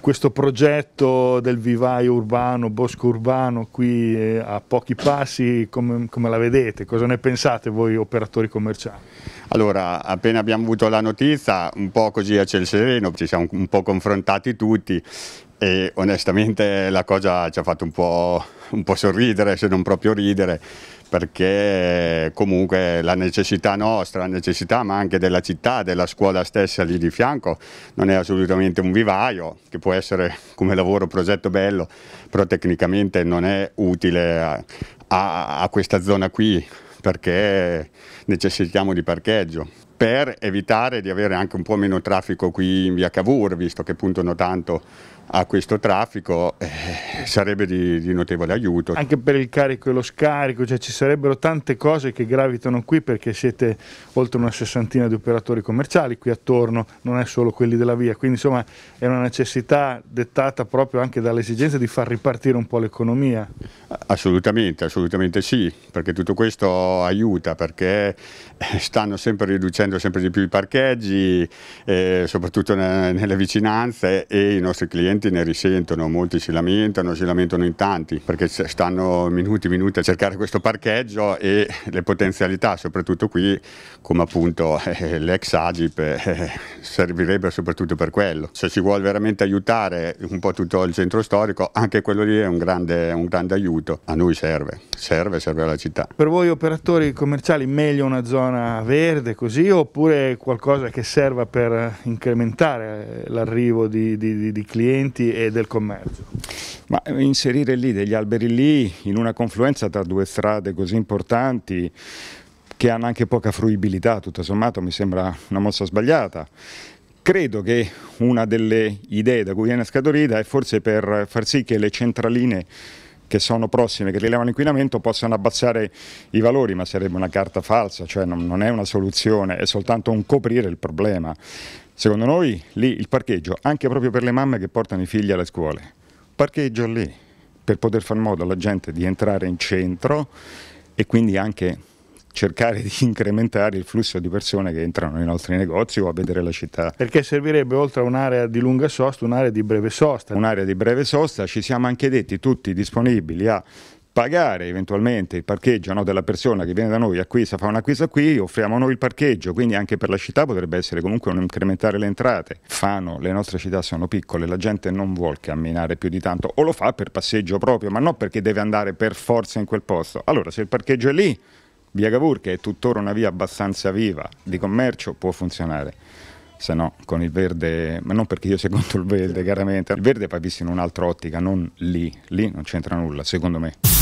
Questo progetto del vivaio urbano, bosco urbano, qui eh, a pochi passi, come, come, la vedete? Cosa ne pensate voi operatori commerciali? Allora, appena abbiamo avuto la notizia, un po' così a ciel sereno, ci siamo un po' confrontati tutti e onestamente la cosa ci ha fatto un po', un po sorridere, se non proprio ridere, perché comunque la necessità nostra, la necessità ma anche della città, della scuola stessa lì di fianco, non è assolutamente un vivaio, che può essere come lavoro progetto bello, però tecnicamente non è utile a, a, a questa zona qui, perché necessitiamo di parcheggio per evitare di avere anche un po' meno traffico qui in via Cavour, visto che puntano tanto a questo traffico eh, sarebbe di, di, notevole aiuto. Anche per il carico e lo scarico, cioè ci sarebbero tante cose che gravitano qui perché siete oltre una sessantina di operatori commerciali qui attorno, non è solo quelli della via, quindi insomma è una necessità dettata proprio anche dall'esigenza di far ripartire un po' l'economia. Assolutamente, assolutamente sì, perché tutto questo aiuta, perché stanno sempre riducendo sempre di più i parcheggi, eh, soprattutto ne, nelle vicinanze e i nostri clienti ne risentono, molti si lamentano, si lamentano in tanti perché stanno minuti e minuti a cercare questo parcheggio e le potenzialità, soprattutto qui come appunto eh, l'ex Agip eh, servirebbe soprattutto per quello. Se si vuole veramente aiutare un po' tutto il centro storico, anche quello lì è un grande, un grande aiuto, a noi serve, serve, serve alla città. Per voi operatori commerciali meglio una zona verde così oppure qualcosa che serva per incrementare l'arrivo di, di, di, clienti e del commercio? Ma inserire lì degli alberi lì in una confluenza tra due strade così importanti che hanno anche poca fruibilità tutto sommato mi sembra una mossa sbagliata. Credo che una delle idee da cui viene scaturita è forse per far sì che le centraline che sono prossime, che rilevano inquinamento, possano abbassare i valori, ma sarebbe una carta falsa, cioè non, non è una soluzione, è soltanto un coprire il problema. Secondo noi lì il parcheggio, anche proprio per le mamme che portano i figli alle scuole, parcheggio lì per poter far modo alla gente di entrare in centro e quindi anche cercare di incrementare il flusso di persone che entrano nei nostri negozi o a vedere la città. Perché servirebbe oltre a un'area di lunga sosta, un'area di breve sosta. Un'area di breve sosta, ci siamo anche detti tutti disponibili a pagare eventualmente il parcheggio no, della persona che viene da noi, acquista, fa un'acquista qui, offriamo noi il parcheggio, quindi anche per la città potrebbe essere comunque un incrementare le entrate. Fano, le nostre città sono piccole, la gente non vuole camminare più di tanto o lo fa per passeggio proprio, ma non perché deve andare per forza in quel posto. Allora se il parcheggio è lì Via Cavour, che è tuttora una via abbastanza viva di commercio, può funzionare. Se no, con il verde, ma non perché io sia contro il verde, chiaramente. Il verde va visto in un'altra ottica, non lì. Lì non c'entra nulla, secondo me.